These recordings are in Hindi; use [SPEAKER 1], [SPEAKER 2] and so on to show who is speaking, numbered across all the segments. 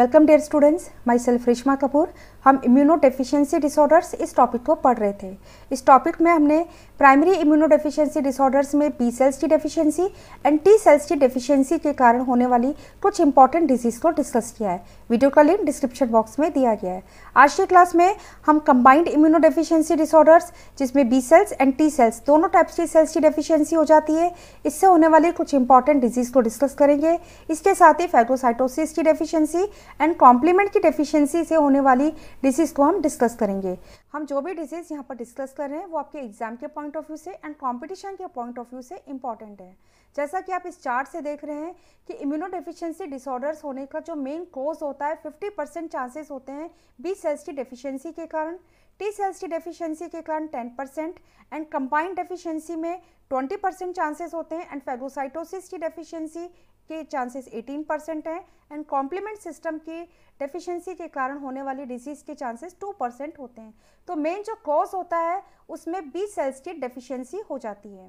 [SPEAKER 1] Welcome dear students, myself Rishma Kapoor, हम इम्यूनो डेफिशिएंसी डिसऑर्डर्स इस टॉपिक को पढ़ रहे थे इस टॉपिक में हमने प्राइमरी इम्यूनो डेफिशिएंसी डिसऑर्डर्स में बी सेल्स की डेफिशिएंसी एंड टी सेल्स की डेफिशिएंसी के कारण होने वाली कुछ इंपॉर्टेंट डिजीज को डिस्कस किया है वीडियो का लिंक डिस्क्रिप्शन बॉक्स में दिया गया है आज की क्लास में हम कंबाइंड इम्यूनो डेफिशिएंसी डिसऑर्डर्स जिसमें B cells and T cells दोनों टाइप्स की सेल्स की डेफिशियंसी हो जाती है इससे होने वाली कुछ इंपॉर्टेंट डिजीज को डिस्कस करेंगे इसके साथ ही फैगोसाइटोसिस की डेफिशिएंसी एंड कॉम्प्लीमेंट की डेफिशिएंसी से होने वाली डिसीज़ को हम डिस्कस करेंगे हम जो भी डिजीज़ यहाँ पर डिस्कस कर रहे हैं वो आपके एग्जाम के पॉइंट ऑफ व्यू से एंड कंपटीशन के पॉइंट ऑफ व्यू से इंपॉर्टेंट है जैसा कि आप इस चार्ट से देख रहे हैं कि इम्यूनो डिफिशियंसी डिसऑर्डर्स होने का जो मेन कोज होता है 50 परसेंट चांसेस होते हैं बी सेल्स की डिफिशियंसी के कारण टी सेल्स की डिफिशियंसी के कारण 10 परसेंट एंड कंबाइंड डिफिशियंसी में 20 परसेंट चांसेस होते हैं एंड फेगोसाइटोसिस की डिफिशियंसी के चांसेस 18 परसेंट हैं एंड कॉम्प्लीमेंट सिस्टम की डेफिशिएंसी के कारण होने वाली डिजीज़ के चांसेस टू परसेंट होते हैं तो मेन जो कॉज होता है उसमें बी सेल्स की डेफिशिएंसी हो जाती है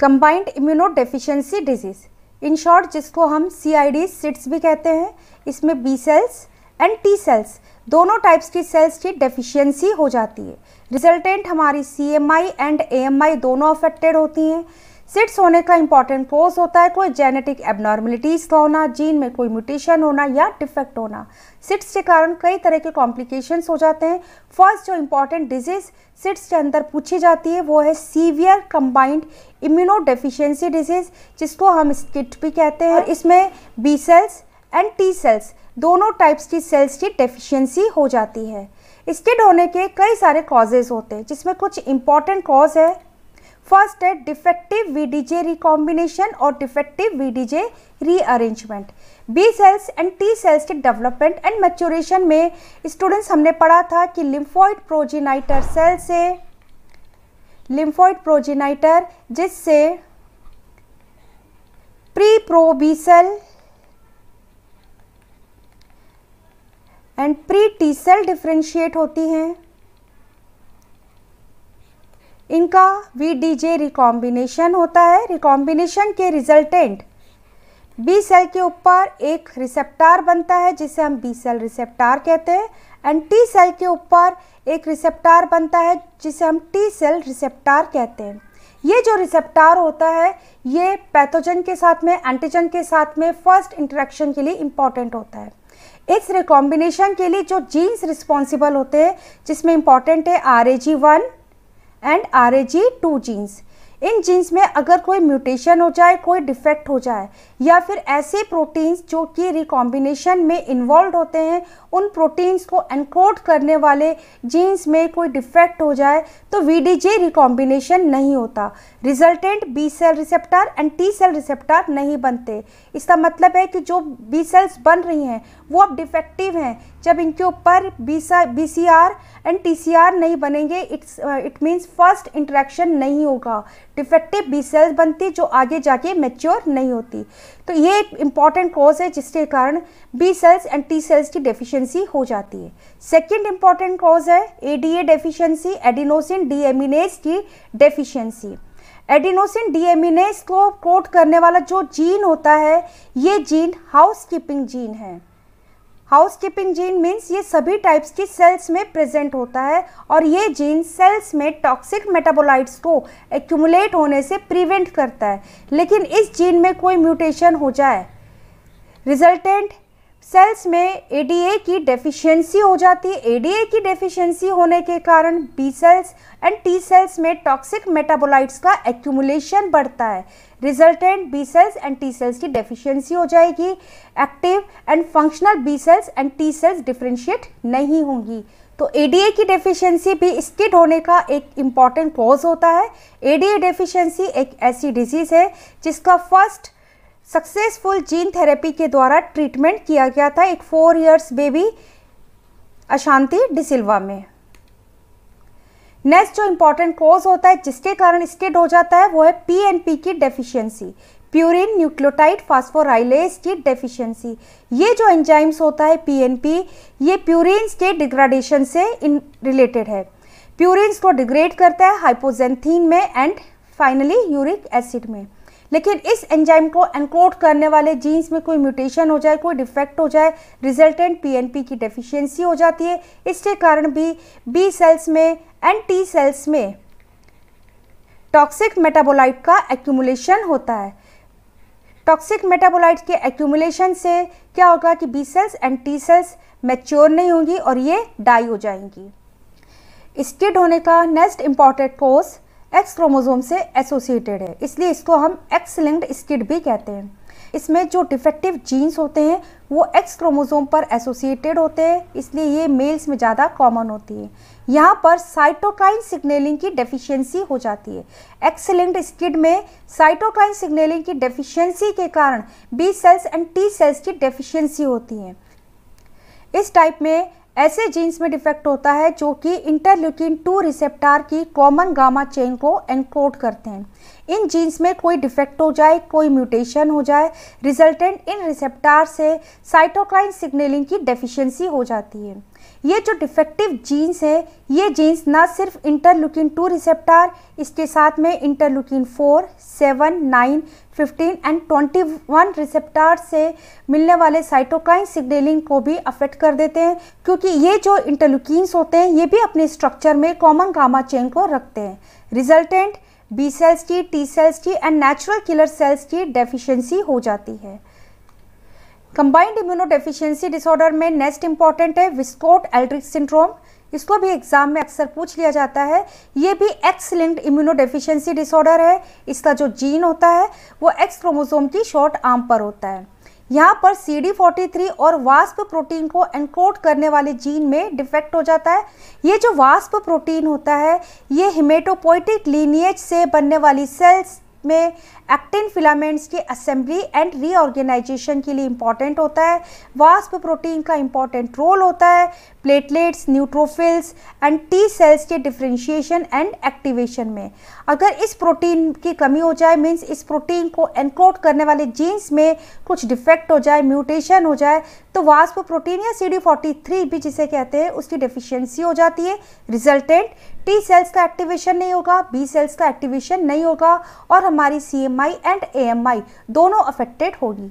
[SPEAKER 1] combined immuno deficiency disease in short जिसको हम सी आई डी सिट्स भी कहते हैं इसमें B cells and T cells दोनों टाइप्स की सेल्स की डेफिशिएंसी हो जाती है रिजल्टेंट हमारी C M I and A M I दोनों अफेक्टेड होती हैं सिट्स होने का इंपॉर्टेंट कोज होता है कोई जेनेटिक एबनॉर्मलिटीज़ का होना जीन में कोई म्यूटेशन होना या डिफेक्ट होना सिट्स के कारण कई तरह के कॉम्प्लिकेशंस हो जाते हैं फर्स्ट जो इम्पॉर्टेंट डिजीज़ सिट्स के अंदर पूछी जाती है वो है severe combined immuno deficiency disease जिसको हम स्किट भी कहते हैं इसमें B cells and T cells दोनों टाइप्स की सेल्स की डेफिशिएंसी हो जाती है स्किड होने के कई सारे कॉजेज़ होते हैं जिसमें कुछ इंपॉर्टेंट कॉज है फर्स्ट है डिफेक्टिव वीडीजे रिकॉम्बिनेशन और defective VDJ rearrangement B cells and T cells के डेवलपमेंट एंड मैच्योरेशन में स्टूडेंट्स हमने पढ़ा था कि लिम्फोइड प्रोजेनाइटर सेल से लिम्फोइड प्रोजेनाइटर जिससे pre cell and pre T cell differentiate होती हैं इनका वी डी जे रिकॉम्बिनेशन होता है रिकॉम्बिनेशन के रिजल्टेंट बी सेल के ऊपर एक रिसेप्टार बनता है जिसे हम बी सेल रिसेप्टार कहते हैं एंड टी सेल के ऊपर एक रिसेप्टार बनता है जिसे हम टी सेल रिसेप्टार कहते हैं ये जो रिसेप्टार होता है ये पैथोजन के साथ में एंटीजन के साथ में फर्स्ट इंटरेक्शन के लिए इम्पॉर्टेंट होता है इस रिकॉम्बिनेशन के लिए जो जीन्स रिस्पॉन्सिबल होते हैं जिसमें इम्पॉर्टेंट है R A G one and R A G two genes इन जीन्स में अगर कोई म्यूटेशन हो जाए कोई डिफेक्ट हो जाए या फिर ऐसे प्रोटीन्स जो कि रिकॉम्बिनेशन में इन्वॉल्व होते हैं उन प्रोटीन्स को एनकोड करने वाले जीन्स में कोई डिफेक्ट हो जाए तो वीडीजे रिकॉम्बिनेशन नहीं होता resultant B cell receptor and T cell receptor नहीं बनते इसका मतलब है कि जो बी सेल्स बन रही हैं वो अब डिफेक्टिव हैं जब इनके ऊपर B C R and T C R नहीं बनेंगे it's it means first interaction नहीं होगा डिफेक्टिव बी सेल्स बनती जो आगे जाके मेच्योर नहीं होती तो ये एक इम्पॉर्टेंट कॉज है जिसके कारण B cells and T cells की डेफिशिएंसी हो जाती है सेकेंड इम्पॉर्टेंट कॉज है A D A deficiency adenosine deaminase की डेफिशियंसी एडिनोसिन डीएमिनेस को कोट करने वाला जो जीन होता है ये जीन हाउस कीपिंग जीन है हाउस कीपिंग जीन मीन्स ये सभी टाइप्स की सेल्स में प्रेजेंट होता है और ये जीन सेल्स में टॉक्सिक मेटाबोलाइट्स को एक्यूमुलेट होने से प्रिवेंट करता है लेकिन इस जीन में कोई म्यूटेशन हो जाए रिजल्टेंट सेल्स में एडीए की डेफिशिएंसी हो जाती है एडीए की डेफिशिएंसी होने के कारण B cells and T cells में टॉक्सिक मेटाबोलाइट्स का एक्यूमुलेशन बढ़ता है resultant B cells and T cells की डेफिशिएंसी हो जाएगी active and functional B cells and T cells differentiate नहीं होंगी तो एडीए की डेफिशिएंसी भी स्किड होने का एक इम्पॉर्टेंट कॉज होता है एडीए डेफिशिएंसी एक ऐसी डिजीज़ है जिसका फर्स्ट सक्सेसफुल जीन थेरेपी के द्वारा ट्रीटमेंट किया गया था एक फोर इयर्स बेबी अशांति डिसिल्वा में नेक्स्ट जो इंपॉर्टेंट क्लोज होता है जिसके कारण स्टेट हो जाता है वो है पीएनपी की डेफिशिएंसी प्यूरिन न्यूक्लियोटाइड फास्फोराइलेज की डेफिशिएंसी ये जो एंजाइम्स होता है पीएनपी ये प्यूरिन्स के डिग्रेडेशन से इन रिलेटेड है प्यूरिन्स को डिग्रेड करता है हाइपोजेंथीन में एंड फाइनली यूरिक एसिड में लेकिन इस एंजाइम को एनकोड करने वाले जीन्स में कोई म्यूटेशन हो जाए कोई डिफेक्ट हो जाए रिजल्टेंट पीएनपी की डेफिशिएंसी हो जाती है इसके कारण भी बी सेल्स में एंड टी सेल्स में टॉक्सिक मेटाबोलाइट का एक्यूमुलेशन होता है टॉक्सिक मेटाबोलाइट के एक्यूमुलेशन से क्या होगा कि B cells and T cells mature नहीं होंगी और ये डाई हो जाएंगी स्किड होने का next important cause X chromosome से एसोसिएटेड है इसलिए इसको हम एक्स लिंक्ड स्किड भी कहते हैं इसमें जो डिफेक्टिव जीन्स होते हैं वो एक्स क्रोमोजोम पर एसोसिएटेड होते हैं इसलिए ये मेल्स में ज़्यादा कॉमन होती है यहाँ पर साइटोक्राइन सिग्नलिंग की डेफिशिएंसी हो जाती है एक्स लिंक्ड स्किड में साइटोक्राइन सिग्नलिंग की डेफिशिएंसी के कारण B cells and T cells की डेफिशिएंसी होती है इस टाइप में ऐसे जीन्स में डिफेक्ट होता है जो कि इंटरल्यूकिन टू रिसेप्टार की कॉमन गामा चेन को एनकोड करते हैं इन जीन्स में कोई डिफेक्ट हो जाए कोई म्यूटेशन हो जाए रिजल्टेंट इन रिसेप्टार से साइटोक्राइन सिग्नलिंग की डेफिशिएंसी हो जाती है ये जो डिफेक्टिव जीन्स है ये जीन्स ना सिर्फ इंटरलुकिन टू रिसेप्टार इसके साथ में interleukin four seven nine fifteen and twenty one receptor से मिलने वाले साइटोक्राइन सिग्नलिंग को भी अफेक्ट कर देते हैं क्योंकि ये जो इंटरलुकिन्स होते हैं ये भी अपने स्ट्रक्चर में कॉमन गामा चेन को रखते हैं रिजल्टेंट बी सेल्स की टी सेल्स की एंड नेचुरल किलर सेल्स की डेफिशिएंसी हो जाती है कंबाइंड इम्यूनो डिसऑर्डर में नेक्स्ट इंपॉर्टेंट है विस्कोट एल्ड्रिक सिंड्रोम इसको भी एग्जाम में अक्सर पूछ लिया जाता है ये भी एक्स लिंक्ड इम्यूनो डिसऑर्डर है इसका जो जीन होता है वो एक्स क्रोमोसोम की शॉर्ट आर्म पर होता है यहाँ पर सी डी फोर्टी थ्री और वास्प प्रोटीन को एनकोड करने वाले जीन में डिफेक्ट हो जाता है ये जो वास्प प्रोटीन होता है ये हिमेटोपोइटिक लीनिएज से बनने वाली सेल्स में एक्टिन फिलामेंट्स की असेंबली एंड रीऑर्गेनाइजेशन के लिए इम्पॉर्टेंट होता है वास्प प्रोटीन का इम्पॉर्टेंट रोल होता है platelets neutrophils and T cells के डिफ्रेंशिएशन एंड एक्टिवेशन में अगर इस प्रोटीन की कमी हो जाए मीन्स इस प्रोटीन को एनक्रोड करने वाले जीन्स में कुछ डिफेक्ट हो जाए म्यूटेशन हो जाए तो वास्प प्रोटीन या सी डी फोर्टी थ्री भी जिसे कहते हैं उसकी डिफिशियंसी हो जाती है रिजल्टेंट टी सेल्स का एक्टिवेशन नहीं होगा बी सेल्स का एक्टिवेशन नहीं होगा और हमारी C M I and A M I दोनों अफेक्टेड होगी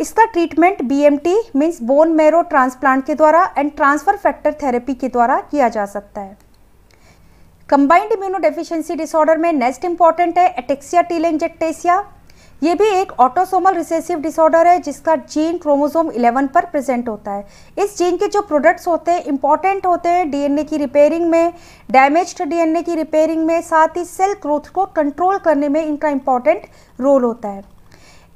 [SPEAKER 1] इसका treatment B M T means bone marrow transplant के द्वारा एंड ट्रांसफर फैक्टर थेरेपी के द्वारा किया जा सकता है कंबाइंड इम्यूनो डेफिशिएंसी डिसऑर्डर में नेक्स्ट इंपॉर्टेंट है एटेक्सिया टीलेंजेक्टेसिया ये भी एक ऑटोसोमल रिसेसिव डिसऑर्डर है जिसका जीन क्रोमोसोम 11 पर प्रेजेंट होता है इस जीन के जो प्रोडक्ट्स होते हैं इंपॉर्टेंट होते हैं डीएनए की रिपेयरिंग में डैमेज्ड डीएनए की रिपेयरिंग में साथ ही सेल ग्रोथ को कंट्रोल करने में इनका इंपॉर्टेंट रोल होता है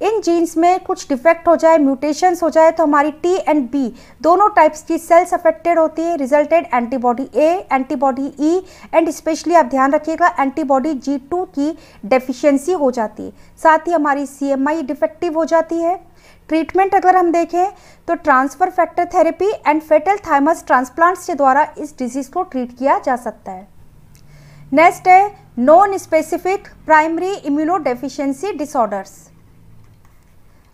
[SPEAKER 1] इन जीन्स में कुछ डिफेक्ट हो जाए म्यूटेशंस हो जाए तो हमारी टी एंड बी दोनों टाइप्स की सेल्स अफेक्टेड होती है resultant antibody A antibody E and specially आप ध्यान रखिएगा एंटीबॉडी जी टू की डेफिशिएंसी हो जाती है साथ ही हमारी सी एम आई डिफेक्टिव हो जाती है ट्रीटमेंट अगर हम देखें तो transfer factor therapy and fetal thymus transplants के द्वारा इस डिजीज़ को ट्रीट किया जा सकता है नेक्स्ट है non specific primary immuno disorders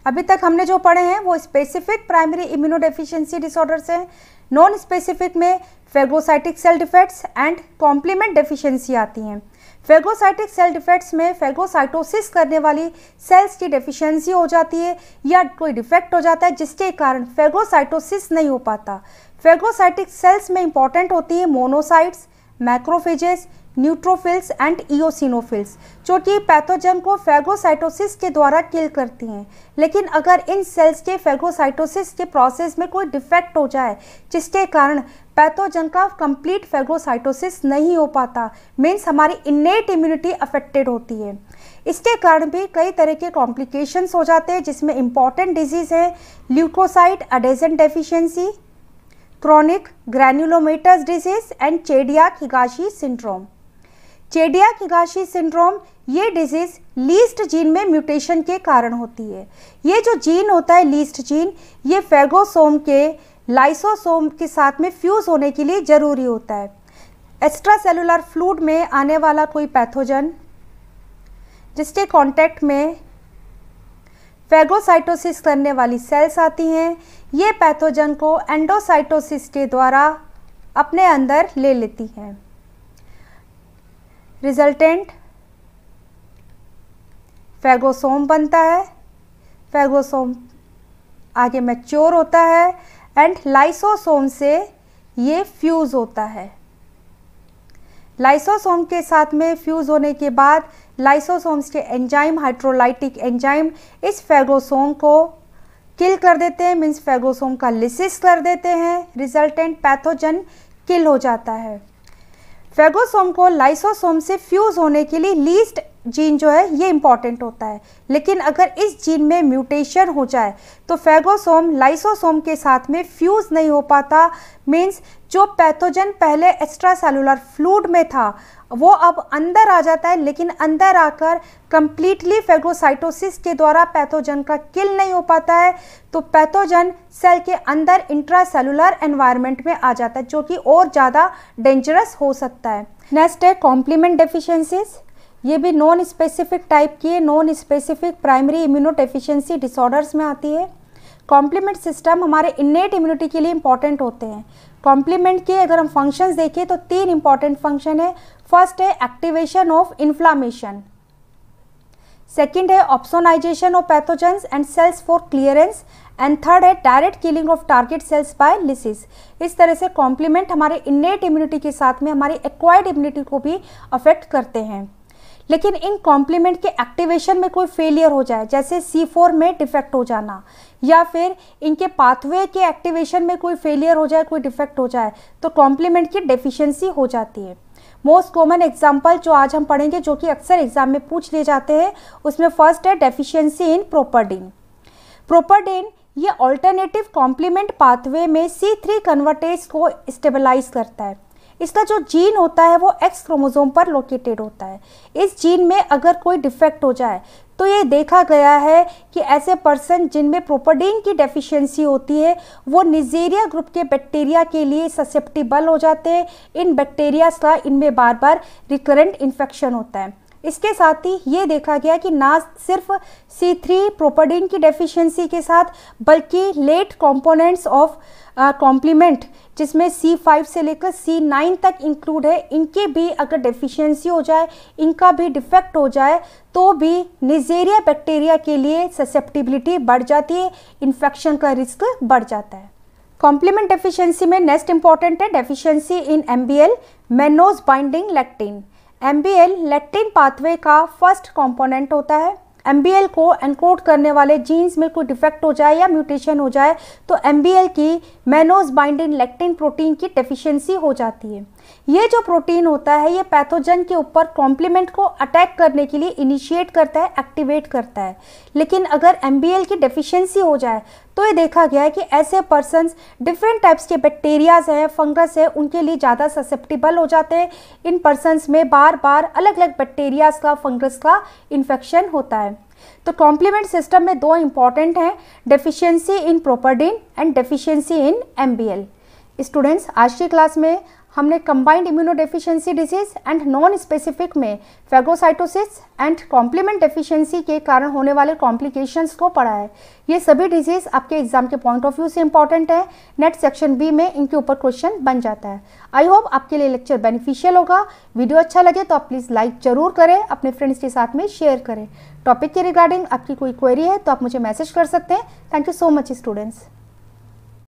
[SPEAKER 1] अभी तक हमने जो पढ़े हैं वो स्पेसिफिक प्राइमरी इम्यूनो डिसऑर्डर्स हैं नॉन स्पेसिफिक में phagocytic cell defects and complement deficiency आती हैं फेगोसाइटिक सेल डिफेक्ट्स में फेगोसाइटोसिस करने वाली सेल्स की डेफिशिएंसी हो जाती है या कोई डिफेक्ट हो जाता है जिसके कारण फेगोसाइटोसिस नहीं हो पाता फेगोसाइटिक सेल्स में इंपॉर्टेंट होती है monocytes macrophages neutrophils and eosinophils जो कि पैथोजन को फेगोसाइटोसिस के द्वारा किल करती हैं लेकिन अगर इन सेल्स के फेगोसाइटोसिस के प्रोसेस में कोई डिफेक्ट हो जाए जिसके कारण पैथोजन का कंप्लीट फेगोसाइटोसिस नहीं हो पाता मीन्स हमारी इन्नेट इम्यूनिटी अफेक्टेड होती है इसके कारण भी कई तरह के कॉम्प्लिकेशंस हो जाते हैं जिसमें इंपॉर्टेंट डिजीज़ हैं leukocyte adhesion deficiency chronic granulomatous disease and Chediak Higashi syndrome Chediak Higashi syndrome ये डिजीज़ लीस्ट जीन में म्यूटेशन के कारण होती है ये जो जीन होता है लीस्ट जीन ये फेगोसोम के लाइसोसोम के साथ में फ्यूज़ होने के लिए ज़रूरी होता है एक्स्ट्रा सेलुलर फ्लूड में आने वाला कोई पैथोजन जिसके कांटेक्ट में फेगोसाइटोसिस करने वाली सेल्स आती हैं ये पैथोजन को एंडोसाइटोसिस के द्वारा अपने अंदर ले लेती हैं रिजल्टेंट फेगोसोम बनता है फेगोसोम आगे मैच्योर होता है एंड लाइसोसोम से ये फ्यूज़ होता है लाइसोसोम के साथ में फ्यूज़ होने के बाद लाइसोसोम्स के एंजाइम हाइड्रोलाइटिक एंजाइम इस फैगोसोम को किल कर देते हैं मीन्स फेगोसोम का लिसिस कर देते हैं रिजल्टेंट पैथोजन किल हो जाता है फेगोसोम को लाइसोसोम से फ्यूज होने के लिए लीस्ट जीन जो है ये इम्पॉर्टेंट होता है लेकिन अगर इस जीन में म्यूटेशन हो जाए तो फेगोसोम लाइसोसोम के साथ में फ्यूज नहीं हो पाता मीन्स जो पैथोजन पहले एक्स्ट्रा सेलुलर फ्लूड में था वो अब अंदर आ जाता है लेकिन अंदर आकर कंप्लीटली फेग्रोसाइटोसिस के द्वारा पैथोजन का किल नहीं हो पाता है तो पैथोजन सेल के अंदर इंट्रा सेलुलर एनवायरमेंट में आ जाता है जो कि और ज़्यादा डेंजरस हो सकता है नेक्स्ट है कॉम्प्लीमेंट डेफिशिएंसीज ये भी नॉन स्पेसिफिक टाइप की है non specific primary immuno deficiency disorders में आती है कॉम्प्लीमेंट सिस्टम हमारे इन्नेट इम्यूनिटी के लिए इंपॉर्टेंट होते हैं कॉम्प्लीमेंट के अगर हम फंक्शंस देखें तो तीन इंपॉर्टेंट फंक्शन है फर्स्ट है एक्टिवेशन ऑफ इन्फ्लामेशन सेकेंड है opsonization of pathogens and cells for clearance and third है direct killing of target cells by lysis इस तरह से कॉम्प्लीमेंट हमारे इन्नेट इम्यूनिटी के साथ में हमारी एक्वायर्ड इम्यूनिटी को भी अफेक्ट करते हैं लेकिन इन कॉम्प्लीमेंट के एक्टिवेशन में कोई फेलियर हो जाए जैसे सी फोर में डिफेक्ट हो जाना या फिर इनके पाथवे के एक्टिवेशन में कोई फेलियर हो जाए कोई डिफेक्ट हो जाए तो कॉम्प्लीमेंट की डेफिशिएंसी हो जाती है मोस्ट कॉमन एग्जाम्पल जो आज हम पढ़ेंगे जो कि अक्सर एग्जाम में पूछ लिए जाते हैं उसमें फर्स्ट है डेफिशिएंसी इन प्रोपरडिन प्रोपरडिन ये ऑल्टरनेटिव कॉम्प्लीमेंट पाथवे में सी थ्री कन्वर्टेज को स्टेबलाइज करता है इसका जो जीन होता है वो एक्स क्रोमोजोम पर लोकेटेड होता है इस जीन में अगर कोई डिफेक्ट हो जाए तो ये देखा गया है कि ऐसे पर्सन जिनमें प्रोपर्डीन की डेफिशिएंसी होती है वो निजेरिया ग्रुप के बैक्टीरिया के लिए ससेप्टिबल हो जाते हैं इन बैक्टीरियाज का इनमें बार बार रिकरेंट इन्फेक्शन होता है इसके साथ ही ये देखा गया कि ना सिर्फ सी थ्री प्रोपाडिन की डेफिशिएंसी के साथ बल्कि लेट कंपोनेंट्स ऑफ कॉम्प्लीमेंट जिसमें C5 से लेकर C9 तक इंक्लूड है इनके भी अगर डेफिशिएंसी हो जाए इनका भी डिफेक्ट हो जाए तो भी निजेरिया बैक्टीरिया के लिए ससेप्टिबिलिटी बढ़ जाती है इन्फेक्शन का रिस्क बढ़ जाता है कॉम्प्लीमेंट डेफिशिएंसी में नेक्स्ट इंपॉर्टेंट है deficiency in M B L mannose binding lectin M B L lectin pathway का फर्स्ट कॉम्पोनेंट होता है एम बी एल को एनकोड करने वाले जीन्स में कोई डिफेक्ट हो जाए या म्यूटेशन हो जाए तो एम बी एल की मैनोज बाइंडिंग लेक्टिन प्रोटीन की डेफिशिएंसी हो जाती है ये जो प्रोटीन होता है ये पैथोजन के ऊपर कॉम्प्लीमेंट को अटैक करने के लिए इनिशिएट करता है एक्टिवेट करता है लेकिन अगर एम की डेफिशिएंसी हो जाए तो ये देखा गया है कि ऐसे पर्सन डिफरेंट टाइप्स के बैक्टीरियाज हैं फंगस है उनके लिए ज़्यादा ससेप्टिबल हो जाते हैं इन पर्सनस में बार बार अलग अलग बैक्टीरियाज का फंगस का इन्फेक्शन होता है तो कॉम्प्लीमेंट सिस्टम में दो इंपॉर्टेंट हैं deficiency in properdin and deficiency in M students आज की क्लास में हमने combined immuno disease and non specific में फेगोसाइटोसिस एंड कॉम्प्लीमेंट डेफिशिएंसी के कारण होने वाले कॉम्प्लिकेशंस को पढ़ा है ये सभी डिजीज़ आपके एग्जाम के पॉइंट ऑफ व्यू से इंपॉर्टेंट है नेट सेक्शन बी में इनके ऊपर क्वेश्चन बन जाता है आई होप आपके लिए लेक्चर बेनिफिशियल होगा वीडियो अच्छा लगे तो आप प्लीज़ लाइक जरूर करें अपने फ्रेंड्स के साथ में शेयर करें टॉपिक के रिगार्डिंग आपकी कोई क्वेरी है तो आप मुझे मैसेज कर सकते हैं thank you so much students